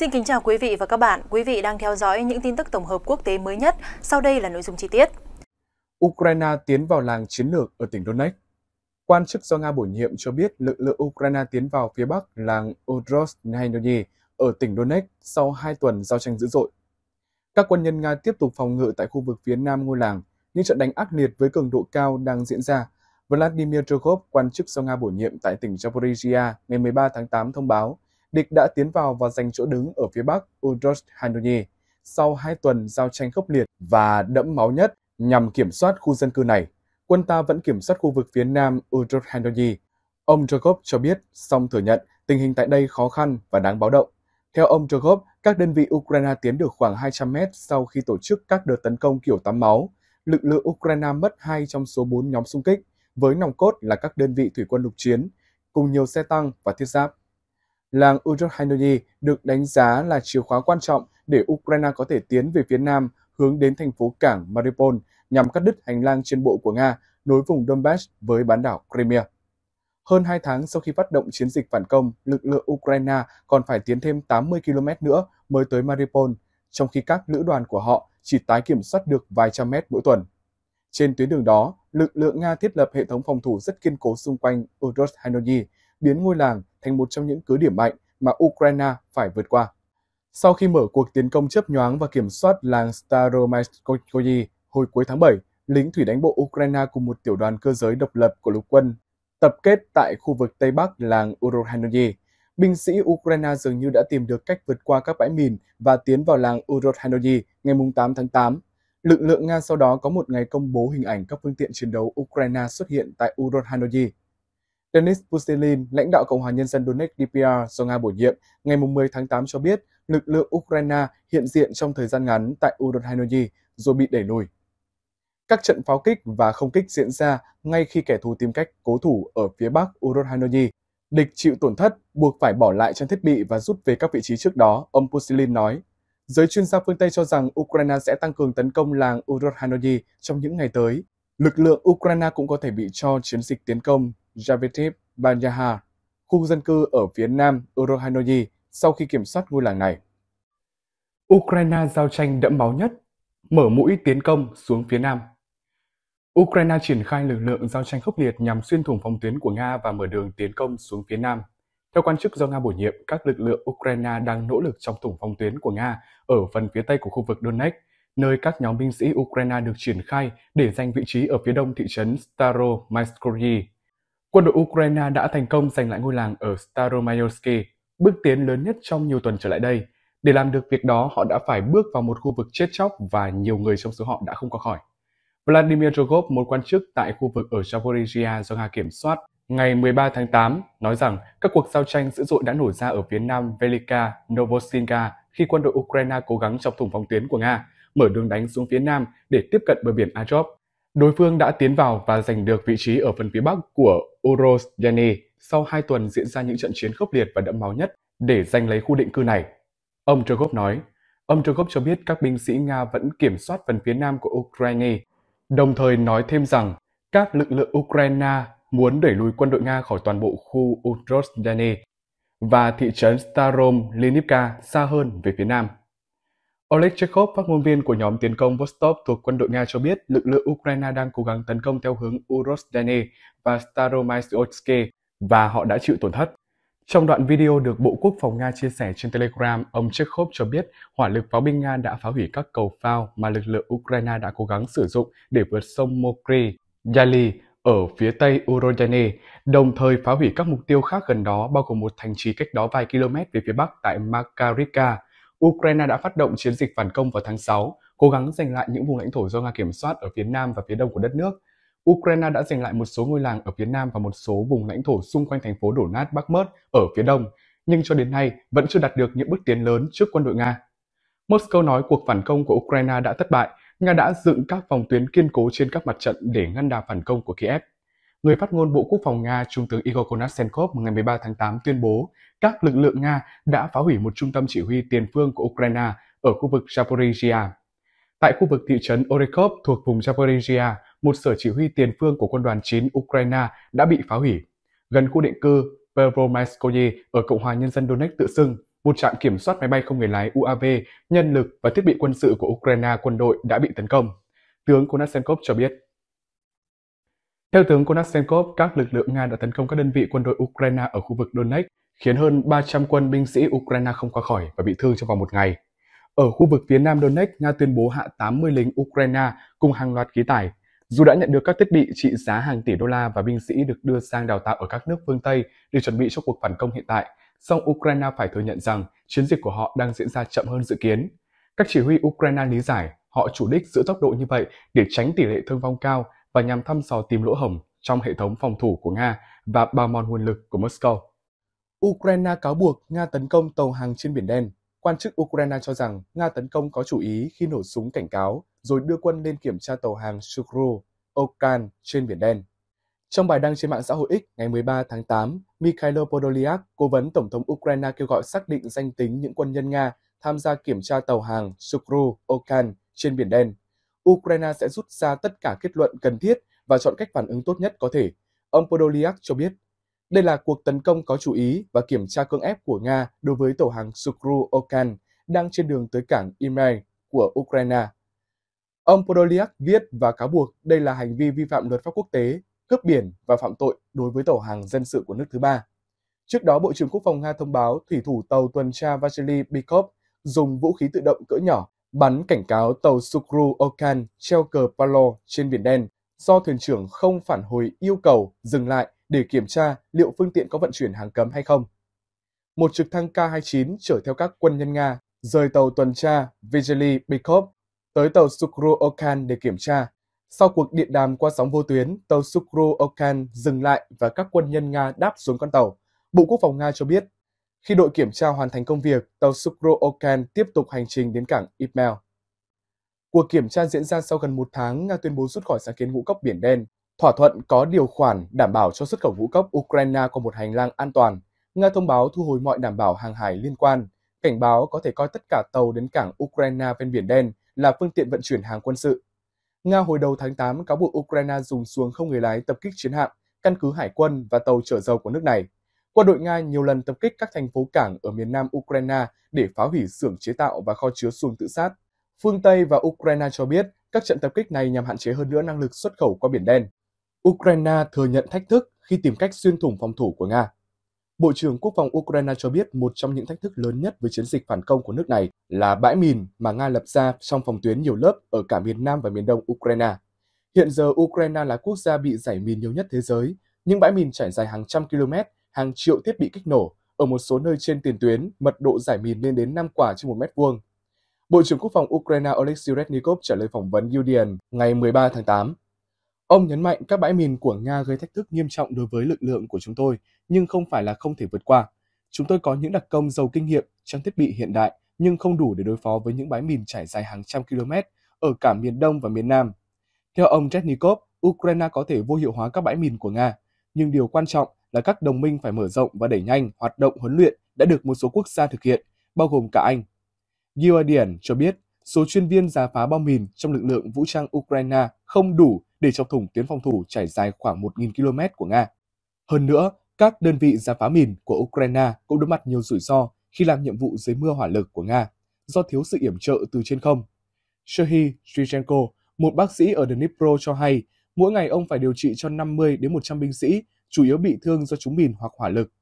Xin kính chào quý vị và các bạn. Quý vị đang theo dõi những tin tức tổng hợp quốc tế mới nhất. Sau đây là nội dung chi tiết. Ukraine tiến vào làng chiến lược ở tỉnh Donetsk. Quan chức do Nga bổ nhiệm cho biết lực lượng Ukraine tiến vào phía bắc làng Odrozhnaya ở tỉnh Donetsk sau 2 tuần giao tranh dữ dội. Các quân nhân Nga tiếp tục phòng ngự tại khu vực phía nam ngôi làng, nhưng trận đánh ác liệt với cường độ cao đang diễn ra. Vladimir Trokov, quan chức do Nga bổ nhiệm tại tỉnh Zaporizhia ngày 13 tháng 8 thông báo địch đã tiến vào và giành chỗ đứng ở phía bắc Udrost Hanoni sau hai tuần giao tranh khốc liệt và đẫm máu nhất nhằm kiểm soát khu dân cư này. Quân ta vẫn kiểm soát khu vực phía nam Udrost Hanoni. Ông Jacob cho biết, song thừa nhận tình hình tại đây khó khăn và đáng báo động. Theo ông Jacob, các đơn vị Ukraine tiến được khoảng 200 mét sau khi tổ chức các đợt tấn công kiểu tắm máu. Lực lượng Ukraine mất hai trong số 4 nhóm xung kích, với nòng cốt là các đơn vị thủy quân lục chiến, cùng nhiều xe tăng và thiết giáp. Làng Uzhhanoye được đánh giá là chìa khóa quan trọng để Ukraine có thể tiến về phía nam hướng đến thành phố cảng Mariupol nhằm cắt đứt hành lang trên bộ của Nga nối vùng Donbass với bán đảo Crimea. Hơn 2 tháng sau khi phát động chiến dịch phản công, lực lượng Ukraine còn phải tiến thêm 80 km nữa mới tới Mariupol, trong khi các lữ đoàn của họ chỉ tái kiểm soát được vài trăm mét mỗi tuần. Trên tuyến đường đó, lực lượng Nga thiết lập hệ thống phòng thủ rất kiên cố xung quanh Udrozhanoye, biến ngôi làng thành một trong những cứ điểm mạnh mà Ukraine phải vượt qua. Sau khi mở cuộc tiến công chớp nhoáng và kiểm soát làng Staromaiskoye hồi cuối tháng 7, lính thủy đánh bộ Ukraine cùng một tiểu đoàn cơ giới độc lập của lục quân tập kết tại khu vực Tây Bắc làng Urohanoye. Binh sĩ Ukraine dường như đã tìm được cách vượt qua các bãi mìn và tiến vào làng Urohanoye ngày 8 tháng 8. Lực lượng Nga sau đó có một ngày công bố hình ảnh các phương tiện chiến đấu Ukraine xuất hiện tại Urohanoye Denis Pushilin, lãnh đạo Cộng hòa Nhân dân Donetsk DPR do Nga bổ nhiệm, ngày 10 tháng 8 cho biết lực lượng Ukraine hiện diện trong thời gian ngắn tại Udon rồi bị đẩy lùi. Các trận pháo kích và không kích diễn ra ngay khi kẻ thù tìm cách cố thủ ở phía bắc Udon Địch chịu tổn thất, buộc phải bỏ lại trang thiết bị và rút về các vị trí trước đó, ông Pushilin nói. Giới chuyên gia phương Tây cho rằng Ukraine sẽ tăng cường tấn công làng Udon trong những ngày tới. Lực lượng Ukraine cũng có thể bị cho chiến dịch tiến công Javitip Banyaha, khu dân cư ở phía nam Urohanoyi sau khi kiểm soát ngôi làng này. Ukraine giao tranh đẫm máu nhất, mở mũi tiến công xuống phía nam. Ukraine triển khai lực lượng giao tranh khốc liệt nhằm xuyên thủng phòng tuyến của Nga và mở đường tiến công xuống phía nam. Theo quan chức do Nga bổ nhiệm, các lực lượng Ukraine đang nỗ lực trong thủng phòng tuyến của Nga ở phần phía tây của khu vực Donetsk, nơi các nhóm binh sĩ Ukraine được triển khai để giành vị trí ở phía đông thị trấn Staromaiskoye quân đội Ukraine đã thành công giành lại ngôi làng ở Staromayorsky, bước tiến lớn nhất trong nhiều tuần trở lại đây. Để làm được việc đó, họ đã phải bước vào một khu vực chết chóc và nhiều người trong số họ đã không có khỏi. Vladimir Rogov, một quan chức tại khu vực ở Zaporizhia do Nga kiểm soát, ngày 13 tháng 8 nói rằng các cuộc giao tranh dữ dội đã nổ ra ở phía nam Velika Novosinka khi quân đội Ukraine cố gắng chọc thủng phòng tuyến của Nga, mở đường đánh xuống phía nam để tiếp cận bờ biển Azov. Đối phương đã tiến vào và giành được vị trí ở phần phía bắc của Orosjane sau hai tuần diễn ra những trận chiến khốc liệt và đẫm máu nhất để giành lấy khu định cư này. Ông Trogov nói, ông Trogov cho biết các binh sĩ Nga vẫn kiểm soát phần phía nam của Ukraine, đồng thời nói thêm rằng các lực lượng Ukraine muốn đẩy lùi quân đội Nga khỏi toàn bộ khu Orosjane và thị trấn Starom Linivka xa hơn về phía nam. Oleg Chekhov, phát ngôn viên của nhóm tiến công Vostok thuộc quân đội Nga cho biết lực lượng Ukraine đang cố gắng tấn công theo hướng Urosdene và Staromysotske và họ đã chịu tổn thất. Trong đoạn video được Bộ Quốc phòng Nga chia sẻ trên Telegram, ông Chekhov cho biết hỏa lực pháo binh Nga đã phá hủy các cầu phao mà lực lượng Ukraine đã cố gắng sử dụng để vượt sông Mokri, Yali ở phía tây Urodene, đồng thời phá hủy các mục tiêu khác gần đó bao gồm một thành trì cách đó vài km về phía bắc tại Makarika. Ukraine đã phát động chiến dịch phản công vào tháng 6, cố gắng giành lại những vùng lãnh thổ do Nga kiểm soát ở phía nam và phía đông của đất nước. Ukraine đã giành lại một số ngôi làng ở phía nam và một số vùng lãnh thổ xung quanh thành phố đổ nát Bakhmut ở phía đông, nhưng cho đến nay vẫn chưa đạt được những bước tiến lớn trước quân đội Nga. Moscow nói cuộc phản công của Ukraine đã thất bại, Nga đã dựng các phòng tuyến kiên cố trên các mặt trận để ngăn đà phản công của Kiev người phát ngôn Bộ Quốc phòng Nga Trung tướng Igor Konashenkov ngày 13 tháng 8 tuyên bố các lực lượng Nga đã phá hủy một trung tâm chỉ huy tiền phương của Ukraine ở khu vực Zaporizhia. Tại khu vực thị trấn Orekhov thuộc vùng Zaporizhia, một sở chỉ huy tiền phương của quân đoàn 9 Ukraine đã bị phá hủy. Gần khu định cư Pervomaiskoye ở Cộng hòa Nhân dân Donetsk tự xưng, một trạm kiểm soát máy bay không người lái UAV, nhân lực và thiết bị quân sự của Ukraine quân đội đã bị tấn công. Tướng Konashenkov cho biết. Theo tướng Konashenkov, các lực lượng Nga đã tấn công các đơn vị quân đội Ukraine ở khu vực Donetsk, khiến hơn 300 quân binh sĩ Ukraine không qua khỏi và bị thương trong vòng một ngày. Ở khu vực phía nam Donetsk, Nga tuyên bố hạ 80 lính Ukraine cùng hàng loạt khí tải. Dù đã nhận được các thiết bị trị giá hàng tỷ đô la và binh sĩ được đưa sang đào tạo ở các nước phương Tây để chuẩn bị cho cuộc phản công hiện tại, song Ukraine phải thừa nhận rằng chiến dịch của họ đang diễn ra chậm hơn dự kiến. Các chỉ huy Ukraine lý giải họ chủ đích giữ tốc độ như vậy để tránh tỷ lệ thương vong cao và nhằm thăm dò tìm lỗ hổng trong hệ thống phòng thủ của Nga và bao mòn nguồn lực của Moscow. Ukraine cáo buộc Nga tấn công tàu hàng trên Biển Đen. Quan chức Ukraine cho rằng Nga tấn công có chủ ý khi nổ súng cảnh cáo rồi đưa quân lên kiểm tra tàu hàng Shukru, Okan trên Biển Đen. Trong bài đăng trên mạng xã hội X ngày 13 tháng 8, Mikhailo Podolyak, cố vấn Tổng thống Ukraine kêu gọi xác định danh tính những quân nhân Nga tham gia kiểm tra tàu hàng Shukru Okan trên Biển Đen Ukraine sẽ rút ra tất cả kết luận cần thiết và chọn cách phản ứng tốt nhất có thể, ông Podolyak cho biết. Đây là cuộc tấn công có chú ý và kiểm tra cưỡng ép của Nga đối với tàu hàng Sukru Okan đang trên đường tới cảng Imei của Ukraine. Ông Podolyak viết và cáo buộc đây là hành vi vi phạm luật pháp quốc tế, cướp biển và phạm tội đối với tàu hàng dân sự của nước thứ ba. Trước đó, Bộ trưởng Quốc phòng Nga thông báo thủy thủ tàu tuần tra Vasily Bikov dùng vũ khí tự động cỡ nhỏ bắn cảnh cáo tàu Sukru Okan treo cờ Palo trên Biển Đen do thuyền trưởng không phản hồi yêu cầu dừng lại để kiểm tra liệu phương tiện có vận chuyển hàng cấm hay không. Một trực thăng K-29 chở theo các quân nhân Nga rời tàu tuần tra Vigily Bikov tới tàu Sukru Okan để kiểm tra. Sau cuộc điện đàm qua sóng vô tuyến, tàu Sukru Okan dừng lại và các quân nhân Nga đáp xuống con tàu. Bộ Quốc phòng Nga cho biết khi đội kiểm tra hoàn thành công việc, tàu Sukro Okan tiếp tục hành trình đến cảng Ipmel. Cuộc kiểm tra diễn ra sau gần một tháng, Nga tuyên bố rút khỏi sáng kiến ngũ cốc Biển Đen. Thỏa thuận có điều khoản đảm bảo cho xuất khẩu ngũ cốc Ukraine qua một hành lang an toàn. Nga thông báo thu hồi mọi đảm bảo hàng hải liên quan, cảnh báo có thể coi tất cả tàu đến cảng Ukraine ven Biển Đen là phương tiện vận chuyển hàng quân sự. Nga hồi đầu tháng 8 cáo buộc Ukraine dùng xuồng không người lái tập kích chiến hạm, căn cứ hải quân và tàu chở dầu của nước này quân đội Nga nhiều lần tập kích các thành phố cảng ở miền nam Ukraine để phá hủy xưởng chế tạo và kho chứa xuồng tự sát. Phương Tây và Ukraine cho biết các trận tập kích này nhằm hạn chế hơn nữa năng lực xuất khẩu qua Biển Đen. Ukraine thừa nhận thách thức khi tìm cách xuyên thủng phòng thủ của Nga. Bộ trưởng Quốc phòng Ukraine cho biết một trong những thách thức lớn nhất với chiến dịch phản công của nước này là bãi mìn mà Nga lập ra trong phòng tuyến nhiều lớp ở cả miền Nam và miền Đông Ukraine. Hiện giờ Ukraine là quốc gia bị giải mìn nhiều nhất thế giới, Những bãi mìn trải dài hàng trăm km hàng triệu thiết bị kích nổ, ở một số nơi trên tiền tuyến, mật độ giải mìn lên đến 5 quả trên 1 mét vuông. Bộ trưởng Quốc phòng Ukraine Oleksiy Reznikov trả lời phỏng vấn Guardian ngày 13 tháng 8. Ông nhấn mạnh các bãi mìn của Nga gây thách thức nghiêm trọng đối với lực lượng của chúng tôi, nhưng không phải là không thể vượt qua. Chúng tôi có những đặc công giàu kinh nghiệm, trang thiết bị hiện đại, nhưng không đủ để đối phó với những bãi mìn trải dài hàng trăm km ở cả miền Đông và miền Nam. Theo ông Reznikov, Ukraine có thể vô hiệu hóa các bãi mìn của Nga, nhưng điều quan trọng là các đồng minh phải mở rộng và đẩy nhanh hoạt động huấn luyện đã được một số quốc gia thực hiện, bao gồm cả Anh. Guardian cho biết số chuyên viên giả phá bom mìn trong lực lượng vũ trang Ukraine không đủ để chọc thủng tuyến phòng thủ trải dài khoảng 1.000 km của Nga. Hơn nữa, các đơn vị giả phá mìn của Ukraine cũng đối mặt nhiều rủi ro khi làm nhiệm vụ dưới mưa hỏa lực của Nga do thiếu sự yểm trợ từ trên không. Serhiy Shichenko, một bác sĩ ở Dnipro cho hay mỗi ngày ông phải điều trị cho 50 đến 100 binh sĩ chủ yếu bị thương do trúng mìn hoặc hỏa lực.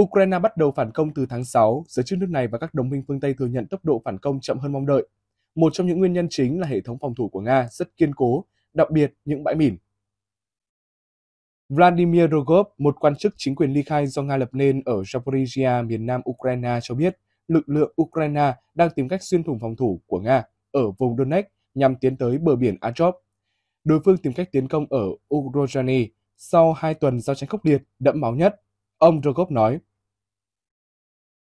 Ukraine bắt đầu phản công từ tháng 6, giới chức nước này và các đồng minh phương Tây thừa nhận tốc độ phản công chậm hơn mong đợi. Một trong những nguyên nhân chính là hệ thống phòng thủ của Nga rất kiên cố, đặc biệt những bãi mìn. Vladimir Rogov, một quan chức chính quyền ly khai do Nga lập nên ở Zaporizhia, miền nam Ukraine cho biết lực lượng Ukraine đang tìm cách xuyên thủng phòng thủ của Nga ở vùng Donetsk nhằm tiến tới bờ biển Azov. Đối phương tìm cách tiến công ở Urozhani, sau hai tuần giao tranh khốc liệt, đẫm máu nhất, ông Rogov nói.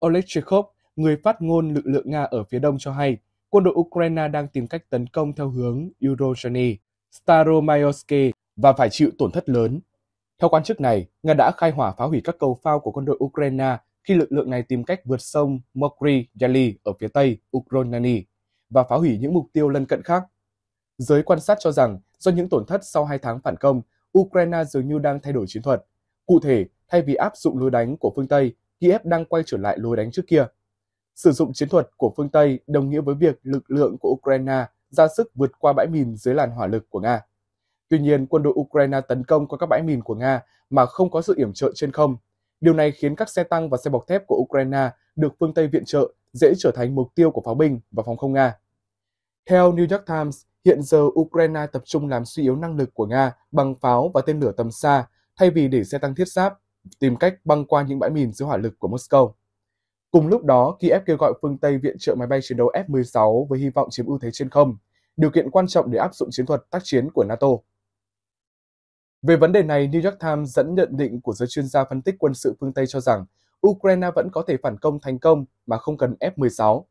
Oleg Chekhov, người phát ngôn lực lượng Nga ở phía đông cho hay, quân đội Ukraine đang tìm cách tấn công theo hướng Eurochny, Staromayoske và phải chịu tổn thất lớn. Theo quan chức này, Nga đã khai hỏa phá hủy các cầu phao của quân đội Ukraine khi lực lượng này tìm cách vượt sông Mokri Yali ở phía tây Ukraine và phá hủy những mục tiêu lân cận khác. Giới quan sát cho rằng do những tổn thất sau hai tháng phản công, Ukraine dường như đang thay đổi chiến thuật. Cụ thể, thay vì áp dụng lối đánh của phương Tây, Kiev đang quay trở lại lối đánh trước kia. Sử dụng chiến thuật của phương Tây đồng nghĩa với việc lực lượng của Ukraine ra sức vượt qua bãi mìn dưới làn hỏa lực của Nga. Tuy nhiên, quân đội Ukraine tấn công qua các bãi mìn của Nga mà không có sự yểm trợ trên không. Điều này khiến các xe tăng và xe bọc thép của Ukraine được phương Tây viện trợ dễ trở thành mục tiêu của pháo binh và phòng không Nga. Theo New York Times, Hiện giờ, Ukraine tập trung làm suy yếu năng lực của Nga bằng pháo và tên lửa tầm xa, thay vì để xe tăng thiết giáp tìm cách băng qua những bãi mìn dưới hỏa lực của Moscow. Cùng lúc đó, Kiev kêu gọi phương Tây viện trợ máy bay chiến đấu F-16 với hy vọng chiếm ưu thế trên không, điều kiện quan trọng để áp dụng chiến thuật tác chiến của NATO. Về vấn đề này, New York Times dẫn nhận định của giới chuyên gia phân tích quân sự phương Tây cho rằng Ukraine vẫn có thể phản công thành công mà không cần F-16.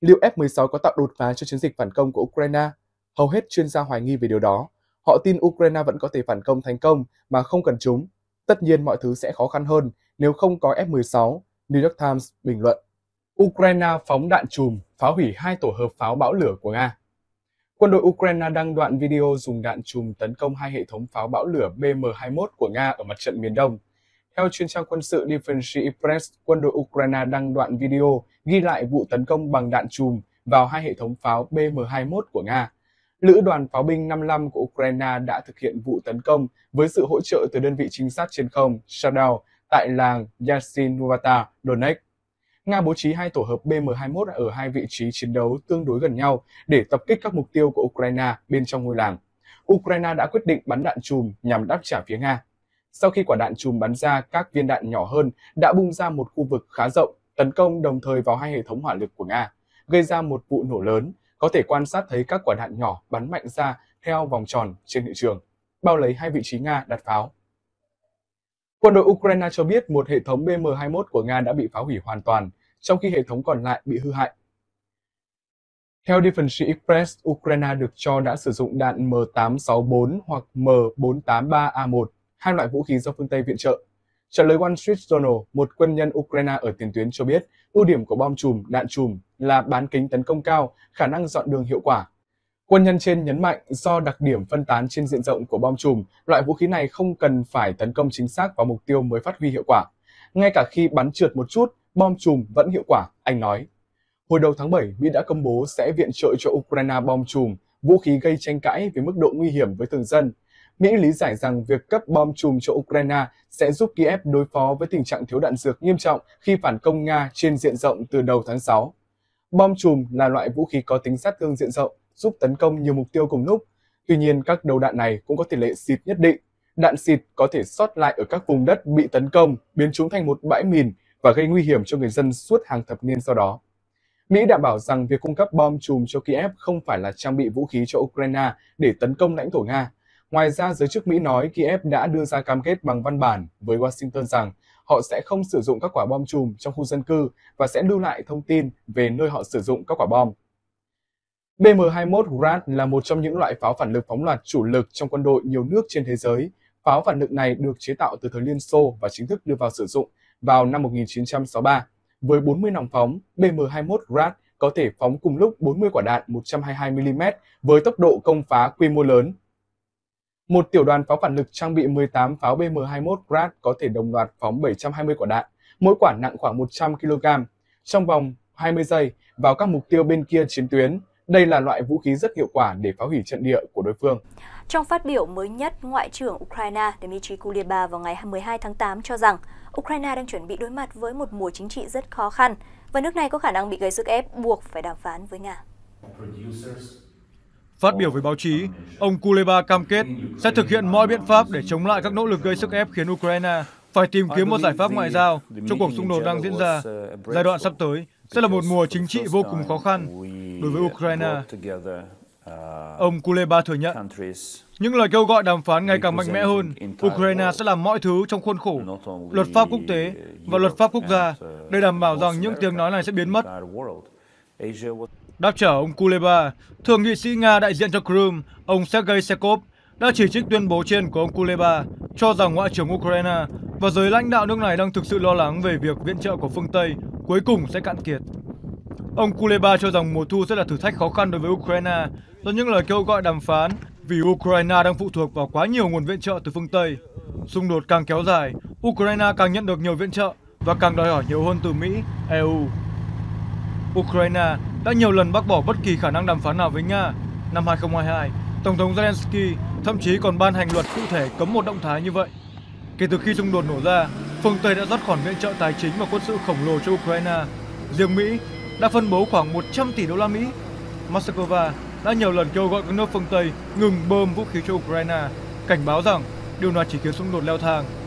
Liệu F-16 có tạo đột phá cho chiến dịch phản công của Ukraine? Hầu hết chuyên gia hoài nghi về điều đó. Họ tin Ukraine vẫn có thể phản công thành công mà không cần chúng. Tất nhiên mọi thứ sẽ khó khăn hơn nếu không có F-16, New York Times bình luận. Ukraine phóng đạn chùm phá hủy hai tổ hợp pháo bão lửa của Nga. Quân đội Ukraine đăng đoạn video dùng đạn chùm tấn công hai hệ thống pháo bão lửa BM-21 của Nga ở mặt trận miền Đông. Theo chuyên trang quân sự Defense Press, quân đội Ukraine đăng đoạn video ghi lại vụ tấn công bằng đạn chùm vào hai hệ thống pháo BM-21 của Nga. Lữ đoàn pháo binh 55 của Ukraine đã thực hiện vụ tấn công với sự hỗ trợ từ đơn vị trinh sát trên không Shadow tại làng Yasinuvata, Donetsk. Nga bố trí hai tổ hợp BM-21 ở hai vị trí chiến đấu tương đối gần nhau để tập kích các mục tiêu của Ukraine bên trong ngôi làng. Ukraine đã quyết định bắn đạn chùm nhằm đáp trả phía Nga. Sau khi quả đạn chùm bắn ra, các viên đạn nhỏ hơn đã bung ra một khu vực khá rộng, tấn công đồng thời vào hai hệ thống hỏa lực của Nga, gây ra một vụ nổ lớn có thể quan sát thấy các quả đạn nhỏ bắn mạnh ra theo vòng tròn trên hiện trường, bao lấy hai vị trí Nga đặt pháo. Quân đội Ukraine cho biết một hệ thống BM-21 của Nga đã bị phá hủy hoàn toàn, trong khi hệ thống còn lại bị hư hại. Theo Defense Express, Ukraine được cho đã sử dụng đạn M864 hoặc M483A1, hai loại vũ khí do phương Tây viện trợ Trả lời Wall Street Journal, một quân nhân Ukraine ở tiền tuyến cho biết, ưu điểm của bom chùm, đạn chùm là bán kính tấn công cao, khả năng dọn đường hiệu quả. Quân nhân trên nhấn mạnh do đặc điểm phân tán trên diện rộng của bom chùm, loại vũ khí này không cần phải tấn công chính xác vào mục tiêu mới phát huy hiệu quả. Ngay cả khi bắn trượt một chút, bom chùm vẫn hiệu quả, anh nói. Hồi đầu tháng 7, Mỹ đã công bố sẽ viện trợ cho Ukraine bom chùm, vũ khí gây tranh cãi về mức độ nguy hiểm với thường dân Mỹ lý giải rằng việc cấp bom chùm cho Ukraine sẽ giúp Kiev đối phó với tình trạng thiếu đạn dược nghiêm trọng khi phản công Nga trên diện rộng từ đầu tháng 6. Bom chùm là loại vũ khí có tính sát thương diện rộng, giúp tấn công nhiều mục tiêu cùng lúc. Tuy nhiên, các đầu đạn này cũng có tỷ lệ xịt nhất định. Đạn xịt có thể sót lại ở các vùng đất bị tấn công, biến chúng thành một bãi mìn và gây nguy hiểm cho người dân suốt hàng thập niên sau đó. Mỹ đảm bảo rằng việc cung cấp bom chùm cho Kiev không phải là trang bị vũ khí cho Ukraine để tấn công lãnh thổ Nga, Ngoài ra, giới chức Mỹ nói Kiev đã đưa ra cam kết bằng văn bản với Washington rằng họ sẽ không sử dụng các quả bom chùm trong khu dân cư và sẽ lưu lại thông tin về nơi họ sử dụng các quả bom. BM-21 Grad là một trong những loại pháo phản lực phóng loạt chủ lực trong quân đội nhiều nước trên thế giới. Pháo phản lực này được chế tạo từ thời Liên Xô và chính thức đưa vào sử dụng vào năm 1963. Với 40 nòng phóng, BM-21 Grad có thể phóng cùng lúc 40 quả đạn 122mm với tốc độ công phá quy mô lớn một tiểu đoàn pháo phản lực trang bị 18 pháo BM-21 Grad có thể đồng loạt phóng 720 quả đạn, mỗi quả nặng khoảng 100 kg, trong vòng 20 giây vào các mục tiêu bên kia chiến tuyến. Đây là loại vũ khí rất hiệu quả để phá hủy trận địa của đối phương. Trong phát biểu mới nhất, Ngoại trưởng Ukraine Dmitry Kuleba vào ngày 12 tháng 8 cho rằng Ukraine đang chuẩn bị đối mặt với một mùa chính trị rất khó khăn và nước này có khả năng bị gây sức ép buộc phải đàm phán với Nga. Phát biểu với báo chí, ông Kuleba cam kết sẽ thực hiện mọi biện pháp để chống lại các nỗ lực gây sức ép khiến Ukraine phải tìm kiếm một giải pháp ngoại giao cho cuộc xung đột đang diễn ra. Giai đoạn sắp tới sẽ là một mùa chính trị vô cùng khó khăn đối với Ukraine. Ông Kuleba thừa nhận, những lời kêu gọi đàm phán ngày càng mạnh mẽ hơn, Ukraine sẽ làm mọi thứ trong khuôn khổ luật pháp quốc tế và luật pháp quốc gia để đảm bảo rằng những tiếng nói này sẽ biến mất. Đáp trả ông Kuleba, thượng nghị sĩ Nga đại diện cho Crimea, ông Sergei Sekov đã chỉ trích tuyên bố trên của ông Kuleba, cho rằng Ngoại trưởng Ukraine và giới lãnh đạo nước này đang thực sự lo lắng về việc viện trợ của phương Tây cuối cùng sẽ cạn kiệt. Ông Kuleba cho rằng mùa thu sẽ là thử thách khó khăn đối với Ukraine do những lời kêu gọi đàm phán vì Ukraine đang phụ thuộc vào quá nhiều nguồn viện trợ từ phương Tây. Xung đột càng kéo dài, Ukraine càng nhận được nhiều viện trợ và càng đòi hỏi nhiều hơn từ Mỹ, EU. Ukraine đã nhiều lần bác bỏ bất kỳ khả năng đàm phán nào với Nga. Năm 2022, Tổng thống Zelensky thậm chí còn ban hành luật cụ thể cấm một động thái như vậy. Kể từ khi xung đột nổ ra, phương Tây đã rót khoản viện trợ tài chính và quân sự khổng lồ cho Ukraine. Riêng Mỹ đã phân bố khoảng 100 tỷ đô la Mỹ. Moscow đã nhiều lần kêu gọi các nước phương Tây ngừng bơm vũ khí cho Ukraine, cảnh báo rằng điều này chỉ khiến xung đột leo thang